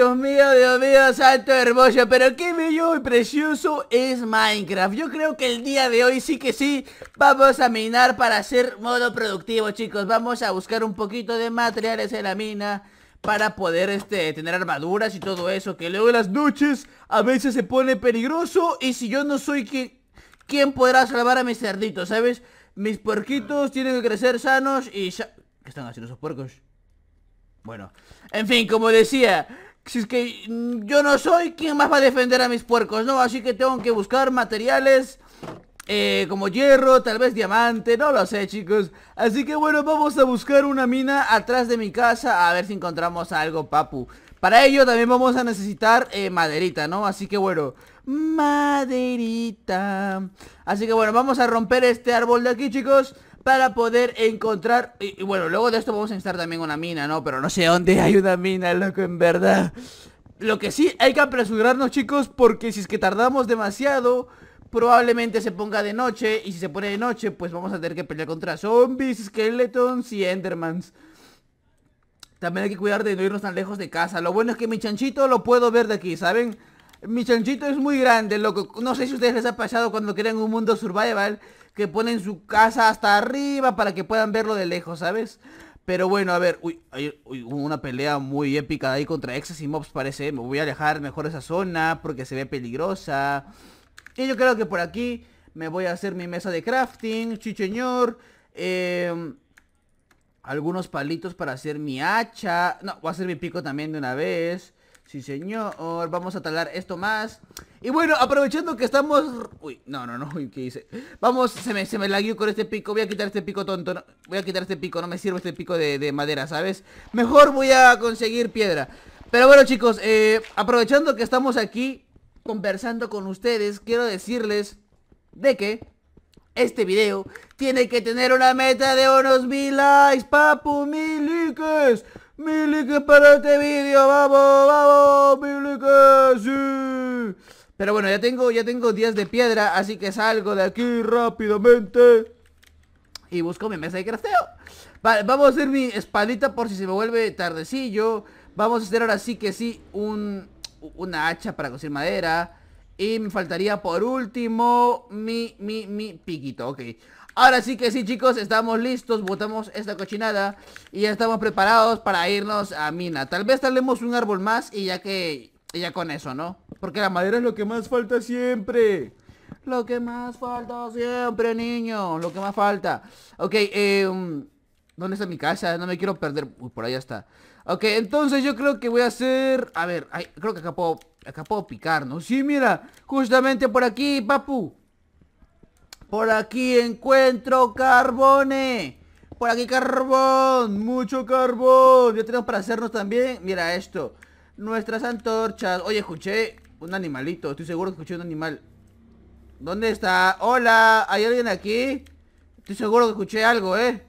Dios mío, Dios mío, santo hermoso, pero qué bello y precioso es Minecraft. Yo creo que el día de hoy sí que sí vamos a minar para hacer modo productivo, chicos. Vamos a buscar un poquito de materiales en la mina para poder este, tener armaduras y todo eso, que luego en las noches a veces se pone peligroso y si yo no soy quien, ¿quién podrá salvar a mis cerditos, sabes? Mis puerquitos tienen que crecer sanos y... ya... ¿Qué están haciendo esos puercos? Bueno, en fin, como decía, si es que mm, yo no soy, quien más va a defender a mis puercos, no? Así que tengo que buscar materiales eh, como hierro, tal vez diamante, no lo sé chicos Así que bueno, vamos a buscar una mina atrás de mi casa a ver si encontramos algo papu Para ello también vamos a necesitar eh, maderita, ¿no? Así que bueno, maderita Así que bueno, vamos a romper este árbol de aquí chicos para poder encontrar... Y, bueno, luego de esto vamos a instar también una mina, ¿no? Pero no sé dónde hay una mina, loco, en verdad. Lo que sí, hay que apresurarnos, chicos, porque si es que tardamos demasiado... Probablemente se ponga de noche Y si se pone de noche, pues vamos a tener que pelear contra zombies, skeletons y endermans También hay que cuidar de no irnos tan lejos de casa Lo bueno es que mi chanchito lo puedo ver de aquí, ¿saben? Mi chanchito es muy grande, loco. No sé si a ustedes les ha pasado cuando crean un mundo survival que ponen su casa hasta arriba para que puedan verlo de lejos, ¿sabes? Pero bueno, a ver, uy, una pelea muy épica ahí contra exes y mobs parece. Me voy a alejar mejor esa zona porque se ve peligrosa. Y yo creo que por aquí me voy a hacer mi mesa de crafting, chicheñor. Em, algunos palitos para hacer mi hacha. No, voy a hacer mi pico también de una vez. Sí, señor, vamos a talar esto más Y bueno, aprovechando que estamos... Uy, no, no, no, uy, ¿qué hice? Vamos, se me, se me laguió con este pico Voy a quitar este pico tonto Voy a quitar este pico, no me sirve este pico de, de madera, ¿sabes? Mejor voy a conseguir piedra Pero bueno, chicos, eh, aprovechando que estamos aquí conversando con ustedes Quiero decirles de que este video tiene que tener una meta de unos mil likes, papu, mil likes mil para este vídeo, vamos, vamos, mil sí. Pero bueno, ya tengo, ya tengo 10 de piedra, así que salgo de aquí rápidamente. Y busco mi mesa de crafteo. Vale, vamos a hacer mi espadita por si se me vuelve tardecillo. Vamos a hacer ahora sí que sí un, una hacha para coser madera. Y me faltaría por último mi, mi, mi piquito, ok. Ahora sí que sí, chicos, estamos listos, botamos esta cochinada y ya estamos preparados para irnos a mina. Tal vez talemos un árbol más y ya que... Y ya con eso, ¿no? Porque la madera es lo que más falta siempre. Lo que más falta siempre, niño. Lo que más falta. Ok, eh... ¿Dónde está mi casa? No me quiero perder. Uy, por allá está. Ok, entonces yo creo que voy a hacer... A ver, creo que acá puedo, acá picar, ¿no? Sí, mira, justamente por aquí, papu. Por aquí encuentro carbone. Por aquí carbón. Mucho carbón. Ya tenemos para hacernos también. Mira esto. Nuestras antorchas. Oye, escuché un animalito. Estoy seguro que escuché un animal. ¿Dónde está? Hola. ¿Hay alguien aquí? Estoy seguro que escuché algo, ¿eh?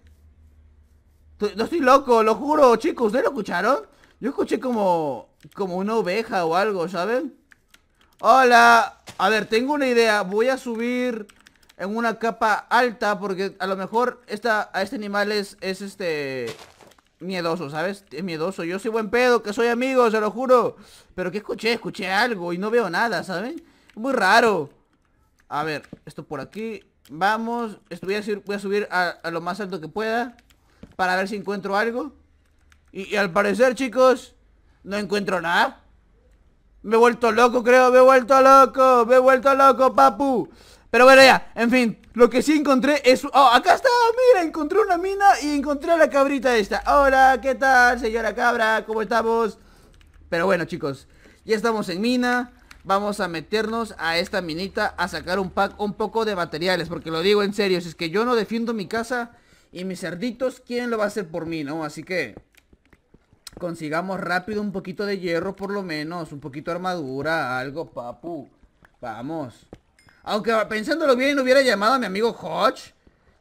No estoy loco, lo juro, chicos. ¿Ustedes lo escucharon? Yo escuché como... Como una oveja o algo, ¿saben? Hola. A ver, tengo una idea. Voy a subir en una capa alta porque a lo mejor esta, a este animal es, este miedoso, ¿sabes? Es miedoso. Yo soy buen pedo, que soy amigo, se lo juro. Pero que escuché, escuché algo y no veo nada, ¿saben? Muy raro. A ver, esto por aquí. Vamos, voy a subir, a lo más alto que pueda para ver si encuentro algo. Y, y al parecer, chicos, no encuentro nada. Me he vuelto loco, creo, me he vuelto loco, me he vuelto loco, papu. Pero bueno, ya, en fin Lo que sí encontré es... ¡Oh, acá está! Mira, encontré una mina y encontré a la cabrita esta Hola, ¿qué tal, señora cabra? ¿Cómo estamos? Pero bueno, chicos Ya estamos en mina Vamos a meternos a esta minita a sacar un pack, un poco de materiales Porque lo digo en serio, si es que yo no defiendo mi casa y mis cerditos, ¿quién lo va a hacer por mí, no? Así que consigamos rápido un poquito de hierro por lo menos, un poquito de armadura, algo, papu. Vamos. Aunque pensándolo bien hubiera llamado a mi amigo Hodge.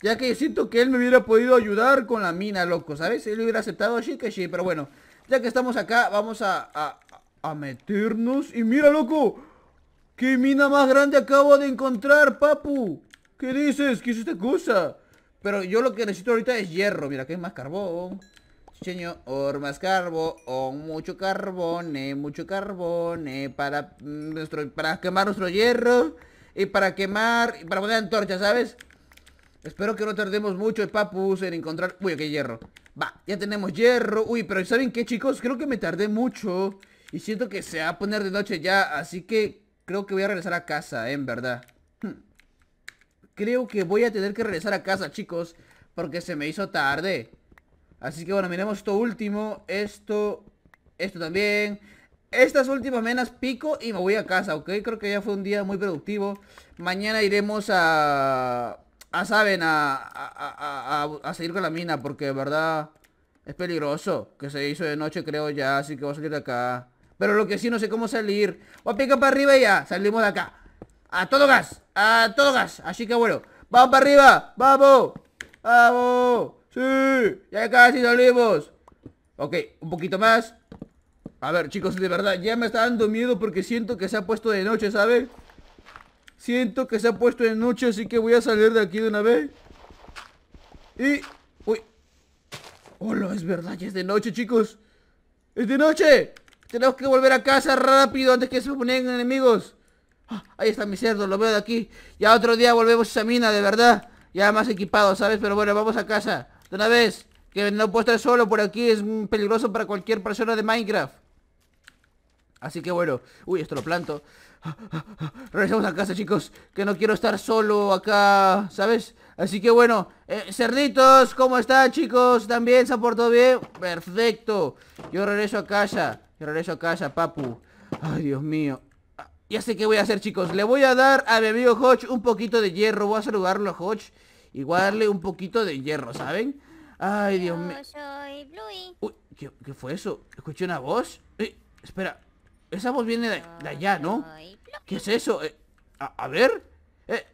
Ya que siento que él me hubiera podido ayudar con la mina, loco, ¿sabes? Él hubiera aceptado sí que sí, pero bueno. Ya que estamos acá, vamos a, a, meternos. Y mira, loco. ¡Qué mina más grande acabo de encontrar, papu! ¿Qué dices? ¿Qué es esta cosa? Pero yo lo que necesito ahorita es hierro. Mira, que es más carbón. Cheño, or más carbón. o mucho carbón, mucho carbón. Para, mm, para quemar nuestro hierro y para quemar para poner antorchas, ¿sabes? Espero que no tardemos mucho, eh, papus, en encontrar... Uy, aquí hierro. Va, ya tenemos hierro. Uy, pero ¿saben qué, chicos? Creo que me tardé mucho y siento que se va a poner de noche ya, así que creo que voy a regresar a casa, eh, en verdad. Hmm. Creo que voy a tener que regresar a casa, chicos, porque se me hizo tarde. Así que bueno, miremos esto último, esto, esto también. Estas últimas menas pico y me voy a casa, ¿ok? Creo que ya fue un día muy productivo. Mañana iremos a... a saben, a, a, a, seguir con la mina, porque de verdad es peligroso. Que se hizo de noche, creo ya, así que voy a salir de acá. Pero lo que sí, no sé cómo salir. Voy a picar para arriba y ya, salimos de acá. A todo gas, a todo gas. Así que bueno, vamos para arriba, vamos, vamos. Sí, ya casi salimos. Ok, un poquito más. A ver, chicos, de verdad, ya me está dando miedo porque siento que se ha puesto de noche, ¿sabes? Siento que se ha puesto de noche, así que voy a salir de aquí de una vez. Y... ¡Uy! ¡Hola! Es verdad, ya es de noche, chicos. ¡Es de noche! Tenemos que volver a casa rápido antes que se ponen enemigos. Ah, ahí está mi cerdo, lo veo de aquí. Ya otro día volvemos a esa mina, de verdad. Ya más equipado, ¿sabes? Pero bueno, vamos a casa. De una vez. Que no puedo estar solo por aquí, es peligroso para cualquier persona de Minecraft. Así que bueno, uy, esto lo planto Regresamos a casa chicos Que no quiero estar solo acá, ¿sabes? Así que bueno, eh, cerditos, ¿cómo están chicos? ¿También se han bien? Perfecto Yo regreso a casa Yo regreso a casa, papu Ay, Dios mío Ya sé qué voy a hacer chicos Le voy a dar a mi amigo Hodge un poquito de hierro Voy a saludarlo a Hodge Y darle un poquito de hierro, ¿saben? Ay, Dios mío soy Uy, ¿qué, ¿qué, fue eso? ¿Escuché una voz? Eh, espera esa voz viene de, allá, ¿no? ¿Qué es eso? Eh, a, ver. Eh,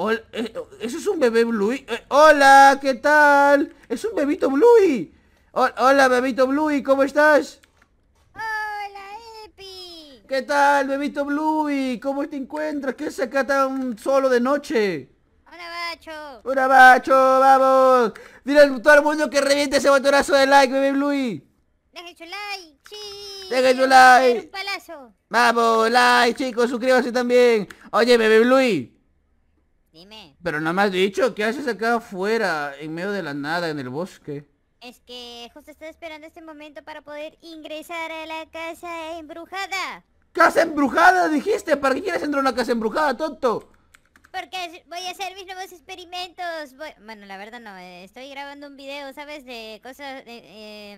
eh, ¿Eso es un bebé Bluey? ¡Hola! ¿Qué tal? ¡Es un bebito Bluey! ¡Hola, bebito Bluey! ¿Cómo estás? ¡Hola, Epi! ¿Qué tal, bebito Bluey? ¿Cómo te encuentras? ¿Qué se acá tan solo de noche? ¡Hola, macho! ¡Vamos! Dile a todo el mundo que reviente ese botonazo de like, bebé Bluey. Dejen su like, sí. Deje like. Un palazo. Vamos, like, chicos, suscríbanse también. Oye, bebé Bluey. Dime. Pero nada más has dicho, ¿qué haces acá afuera, en medio de la nada, en el bosque? Es que justo estoy esperando este momento para poder ingresar a la casa embrujada. ¿Casa embrujada? Dijiste, ¿para qué quieres entrar a una casa embrujada, tonto? porque voy a hacer mis nuevos experimentos. Bueno, la verdad no, eh, estoy grabando un video, ¿sabes? De cosas... De, eh,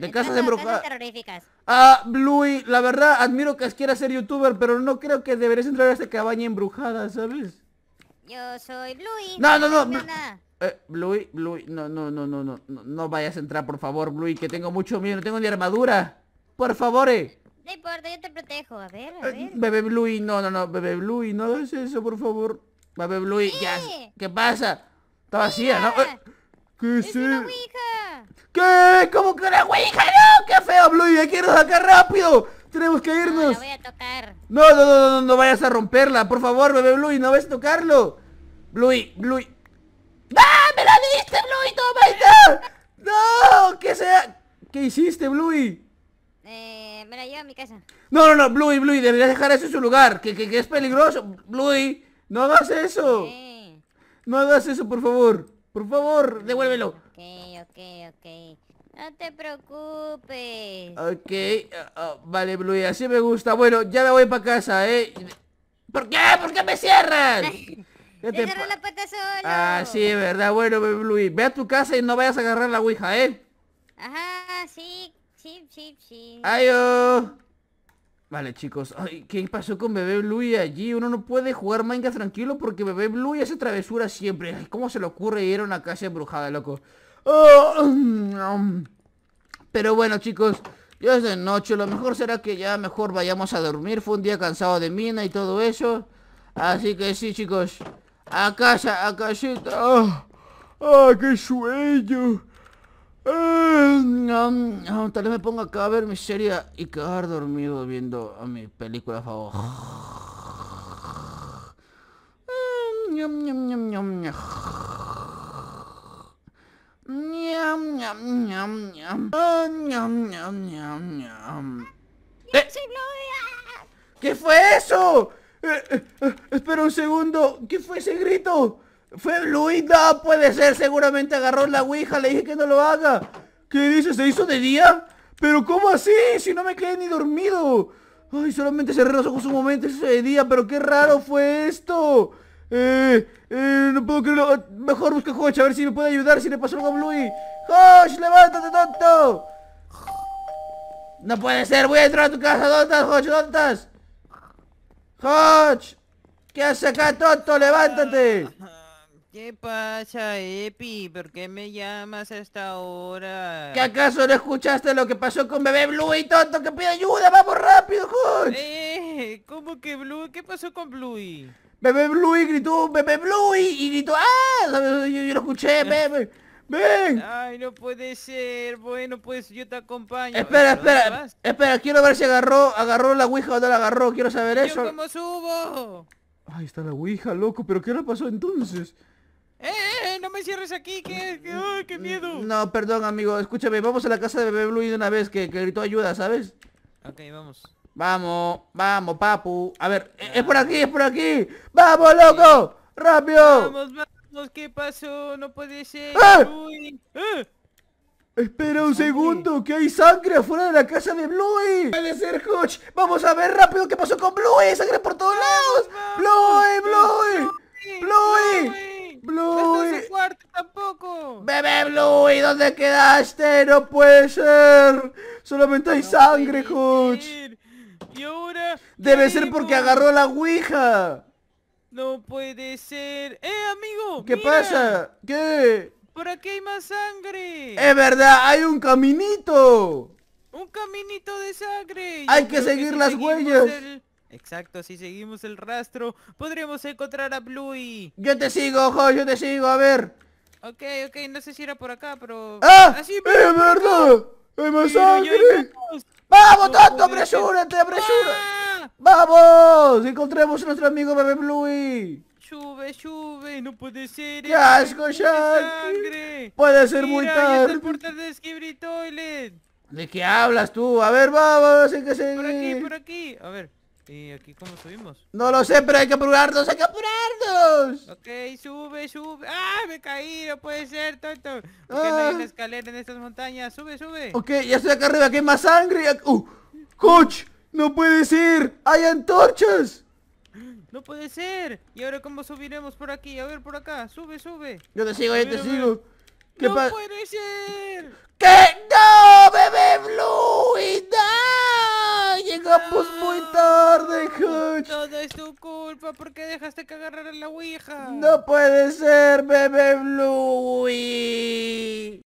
terroríficas. Ah, Bluey, la verdad, admiro que quieras ser youtuber, pero no creo que deberías entrar a esta cabaña embrujada, ¿sabes? Yo soy Bluey. No, no, no. no, eh, Bluey, Bluey, no, no, no, no, no, no vayas a entrar, por favor, Bluey, que tengo mucho miedo, no tengo ni armadura. Por favor, eh. No importa, yo te protejo, a ver, a eh, ver. Bebe bebé Bluey, no, no, no, bebé Bluey, no hagas eso, por favor. Bebé Bluey, ¿Qué? ya. ¿Qué pasa? Está vacía, ¿no? ¿Qué es, ¿Qué? ¿Cómo que una ouija? ¡No! ¡Qué feo, Bluey! ¡Hay que irnos acá rápido! ¡Tenemos que irnos! No, voy a tocar. No, no, no, no, no vayas a romperla. Por favor, bebé Bluey, no vayas a tocarlo. Bluey, Bluey. ¡Ah! ¡Me la diste, Bluey! ¡Toma! ¡No! ¡No! ¿Qué sea? ¿Qué hiciste, Bluey? Eh, me la llevo a mi casa. No, no, no, Bluey, Bluey, deberías dejar eso en su lugar, que, que, que es peligroso. Bluey, no hagas eso. No hagas eso, por favor. Por favor, devuélvelo. Ok, ok, ok. No te preocupes. Ok, ah, ah, vale, Bluey, así me gusta. Bueno, ya me voy para casa, ¿eh? ¿Por qué? ¿Por qué me cierran? te cierran la puerta solo. Ah, sí, verdad. Bueno, Bluey, ve a tu casa y no vayas a agarrar la ouija, ¿eh? Ajá, sí, sí, sí, sí. Adiós. Vale, chicos. Ay, ¿qué pasó con Bebé Blue allí? Uno no puede jugar Minecraft tranquilo porque Bebé Blue hace travesura siempre. ¿cómo se le ocurre ir a una casa embrujada, loco? Oh, pero bueno, chicos. Ya es de noche. Lo mejor será que ya mejor vayamos a dormir. Fue un día cansado de mina y todo eso. Así que sí, chicos. A casa, a casita. ¡Ah, ah qué sueño! Eh, tal vez me ponga acá a ver mi serie y quedar dormido viendo a mi película favor. Eh, eh, ¿Qué fue eso? espera un segundo. ¿Qué fue ese grito? Fue Luis, no puede ser, seguramente agarró la ouija, le dije que no lo haga. ¿Qué dices? ¿Se hizo de día? ¿Pero cómo así? Si no me quedé ni dormido. Ay, solamente cerré los ojos un momento, se hizo de día, pero qué raro fue esto. Eh, eh, no puedo creerlo. Ah, mejor busca a a ver si me puede ayudar si le pasó algo a Bluey. Josh, levántate, tonto! No puede ser, voy a entrar a tu casa. ¿Dónde estás, Josh, ¿Dónde estás? ¿qué haces acá, tonto? Levántate. ¿Qué pasa, Epi? ¿Por qué me llamas hasta ahora? ¿Qué acaso no escuchaste lo que pasó con Bebé Blue y tonto que pide ayuda? ¡Vamos rápido, Hutch! Eh, ¿cómo que Blue? ¿Qué pasó con Bluey? Bebé Bluey gritó, Bebé Bluey, y gritó, ¡ah! Yo, lo escuché, bebé. ¡Ven! Ay, no puede ser. Bueno, pues yo te acompaño. Espera, espera. Espera, quiero ver si agarró, agarró la Ouija o no la agarró. Quiero saber ¿Yo eso. ¿Cómo subo? Ahí está la Ouija, loco. ¿Pero qué le pasó entonces? ¡Eh, eh! ¡No me cierres aquí! ¡Qué, qué, miedo! No, perdón, amigo. Escúchame, vamos a la casa de Bebé Blue de una vez, que, gritó ayuda, ¿sabes? Ok, vamos. Vamos, vamos, papu. A ver, e, es por ah. aquí, es por aquí. ¡Vamos, loco! ¡Rápido! Vamos, vamos, ¿qué pasó? No puede ser. ¡Ah! Espera un segundo, que hay sangre afuera de la casa de Bluey. Puede ser coach, Vamos a ver rápido qué pasó con Bluey. Sangre por todos lados. Bluey, Bluey. Bluey. Bluey. No fuerte tampoco. Bebé Bluey, ¿dónde quedaste? No puede ser. Solamente hay sangre, Hutch. Y ahora. Debe ser porque agarró la ouija. No puede ser. ¡Eh, amigo! ¿Qué pasa? ¿Qué? Por aquí hay más sangre. Es verdad, hay un caminito. Un caminito de sangre. Hay que seguir las huellas. Exacto, si seguimos el rastro, Podríamos encontrar a Bluey. Yo te sigo, ojo, yo te sigo, a ver. Ok, ok, no sé si era por acá, pero... ¡Ah! Así, ¡Es verdad! ¡Es más sangre! ¡Vamos, tanto! ¡Apresúrate, apresúrate! apresúrate ah. ¡Vamos! ¡Encontremos a nuestro amigo Bebé Bluey! ¡Sube, sube! ¡No puede ser! ¡Qué asco, ¡Puede ser muy tarde! el portal de Skibri Toilet! ¿De qué hablas tú? A ver, vamos, hay que seguir. Por aquí, por aquí. A ver. ¿Y aquí cómo subimos? No lo sé, pero hay que apurarnos, hay que apurarnos. Ok, sube, sube. ¡Ah! Me caí, no puede ser, tonto. ¿Por qué no hay una ah. escalera en estas montañas? Sube, sube. Ok, ya estoy acá arriba, aquí hay más sangre. ¡Uh! ¡Coach! ¡No puede ser! ¡Hay antorchas! ¡No puede ser! ¿Y ahora cómo subiremos por aquí? A ver, por acá. Sube, sube. Yo te sigo, yo te sigo. ¡No puede ser! ¿Qué? ¡No, bebé Blue! muy tarde, Hutch. Todo es tu culpa, porque dejaste que a la ouija? No puede ser, bebé Bluey.